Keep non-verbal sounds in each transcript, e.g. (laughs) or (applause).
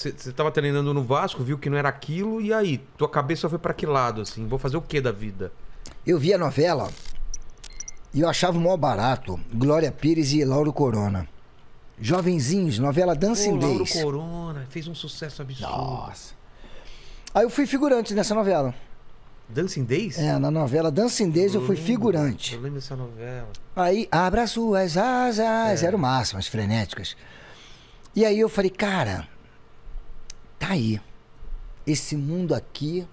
você estava treinando no Vasco, viu que não era aquilo, e aí? Tua cabeça foi para que lado, assim? Vou fazer o que da vida? Eu vi a novela e eu achava o maior barato Glória Pires e Lauro Corona. Jovenzinhos, novela Dancing Days. Lauro Days. Corona, fez um sucesso absurdo. Nossa. Aí eu fui figurante nessa novela. Dancing Days? É, na novela Dancing Days eu, eu fui lembro, figurante. Eu lembro dessa novela. Aí, abra suas asas. É. Era o máximo, as frenéticas. E aí eu falei, cara, aí Esse mundo aqui.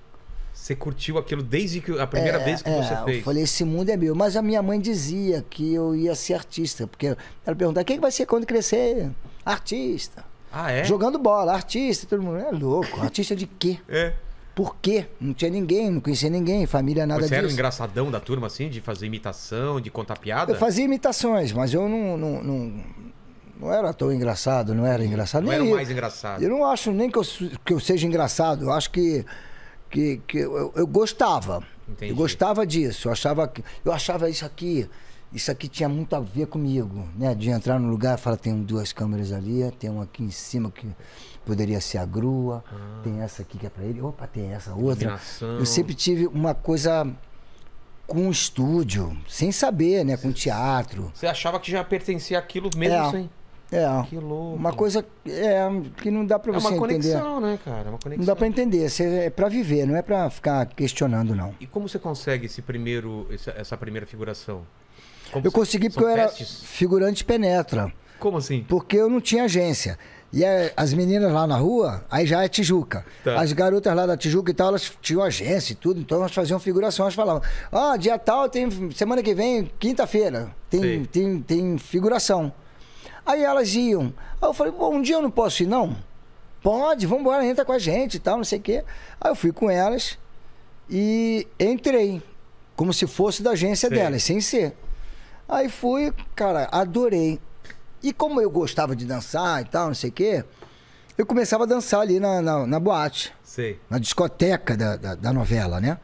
Você curtiu aquilo desde que a primeira é, vez que é, você fez? Eu falei, esse mundo é meu. Mas a minha mãe dizia que eu ia ser artista, porque ela perguntava quem vai ser quando crescer? Artista. Ah, é? Jogando bola, artista, todo mundo. É louco. Artista de quê? É. Por quê? Não tinha ninguém, não conhecia ninguém, família, nada disso. Você era um engraçadão da turma, assim, de fazer imitação, de contar piada? Eu fazia imitações, mas eu não, não, não não era tão engraçado, não era engraçado. Não nem era o mais engraçado. Eu não acho nem que eu, que eu seja engraçado, eu acho que, que, que eu, eu gostava. Entendi. Eu gostava disso, eu achava, eu achava isso aqui, isso aqui tinha muito a ver comigo, né? De entrar no lugar e falar, tem duas câmeras ali, tem uma aqui em cima que poderia ser a grua, ah. tem essa aqui que é para ele, opa, tem essa outra. Imaginação. Eu sempre tive uma coisa com o estúdio, sem saber, né? Com teatro. Você achava que já pertencia àquilo mesmo é. sem... É. Que louco. Uma coisa é, que não dá pra é você entender. Né, é uma conexão, entender. né, cara? Uma conexão. Não dá pra entender. Você, é pra viver, não é pra ficar questionando, não. E como você consegue esse primeiro, essa primeira figuração? Como eu consegui porque eu era figurante penetra. Como assim? Porque eu não tinha agência. E as meninas lá na rua, aí já é Tijuca. Tá. As garotas lá da Tijuca e tal, elas tinham agência e tudo, então elas faziam figuração. Elas falavam: Ó, ah, dia tal, tem semana que vem, quinta-feira, tem, tem, tem figuração. Aí elas iam. Aí eu falei, bom, um dia eu não posso ir, não? Pode, vamos embora, entra com a gente e tal, não sei o quê. Aí eu fui com elas e entrei, como se fosse da agência Sim. delas, sem ser. Aí fui, cara, adorei. E como eu gostava de dançar e tal, não sei o quê, eu começava a dançar ali na, na, na boate. Na discoteca da, da, da novela, né?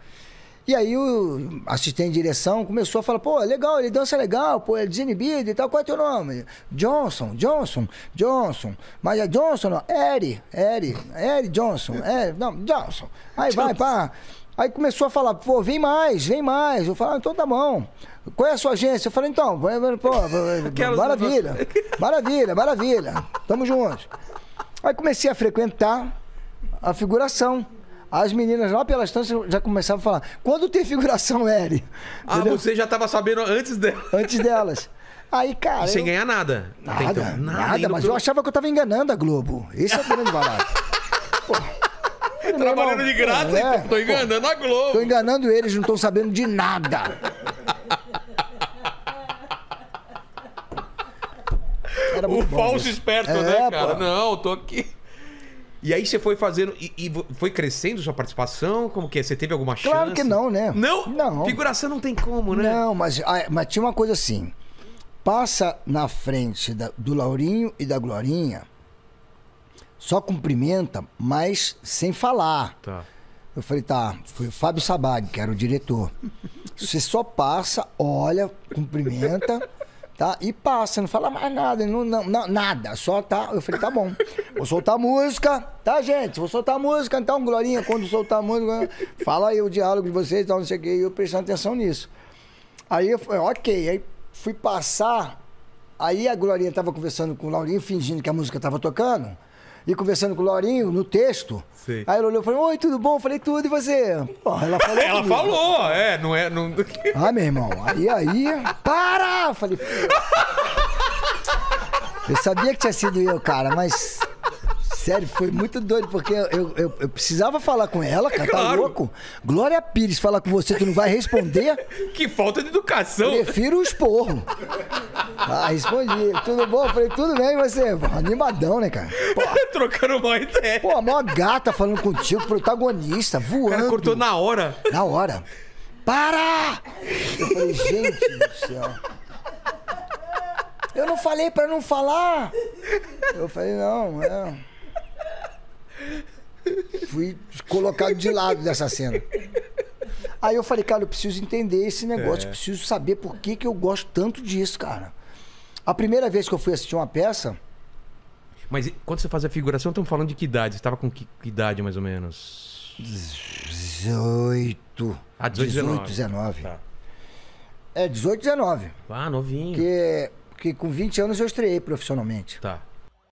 E aí o assistente de direção começou a falar, pô, é legal, ele dança legal, pô, ele é desinibido e tal, qual é teu nome? Johnson, Johnson, Johnson. Mas é Johnson, não, Eri, Eri, Eri Johnson, Eri, não, Johnson. Aí Johnson. vai, pá. Aí começou a falar, pô, vem mais, vem mais. Eu falei, ah, então tá bom. Qual é a sua agência? Eu falei, então, pô, (laughs) maravilha, (laughs) maravilha, maravilha. Tamo junto. Aí comecei a frequentar a figuração. As meninas lá pelas tantas já começavam a falar: quando tem figuração, Eri? Ah, Entendeu? você já estava sabendo antes delas. Antes delas. Aí, cara. E sem eu... ganhar nada. Nada, então, nada, nada mas eu achava que eu estava enganando a Globo. Esse é o grande barato. (laughs) Pô. Tá trabalhando irmão, de graça, é, tô enganando pô, a Globo. Tô enganando eles, não estou sabendo de nada. (laughs) Era o falso esperto, é, né, cara? Pô. Não, tô aqui. E aí você foi fazendo. E, e foi crescendo sua participação? Como que é? Você teve alguma chance? Claro que não, né? Não? Não. Figuração não tem como, né? Não, mas, ah, mas tinha uma coisa assim. Passa na frente da, do Laurinho e da Glorinha, só cumprimenta, mas sem falar. Tá. Eu falei, tá, foi o Fábio Sabag, que era o diretor. Você só passa, olha, cumprimenta, tá? E passa, não fala mais nada, não, não, não nada, só tá. Eu falei, tá bom. Vou soltar música, tá, gente? Vou soltar música, então, Glorinha, quando soltar música, fala aí o diálogo de vocês, tal, não sei o quê, e eu prestando atenção nisso. Aí eu falei, ok, aí fui passar, aí a Glorinha tava conversando com o Laurinho, fingindo que a música tava tocando, e conversando com o Laurinho no texto. Sim. Aí ela olhou e falou: Oi, tudo bom? Eu falei tudo, e você? Pô, ela falou. ela falou, é, não é. Não... (laughs) ah, meu irmão, aí, aí. Para! Eu falei. Eu sabia que tinha sido eu, cara, mas Sério, foi muito doido, porque eu, eu, eu precisava falar com ela, cara, tá claro. tá louco? Glória Pires falar com você, tu não vai responder? Que falta de educação. Prefiro o esporro. Ah, respondi. Tudo bom? falei, tudo bem, você? animadão, né, cara? Pô, (laughs) Trocando uma ideia. Pô, a maior gata falando contigo, protagonista, voando. O cara cortou na hora. Na hora. Para! Eu falei, gente do céu. Eu não falei pra não falar. Eu falei, não, não. Fui colocado de lado dessa cena. Aí eu falei, cara, eu preciso entender esse negócio, é. preciso saber por que, que eu gosto tanto disso, cara. A primeira vez que eu fui assistir uma peça. Mas quando você faz a figuração, estamos falando de que idade? Você estava com que, que idade mais ou menos? 18. Ah, 18, 18 19. 19. Tá. É, 18, 19. Ah, novinho. Porque, porque com 20 anos eu estreiei profissionalmente. Tá.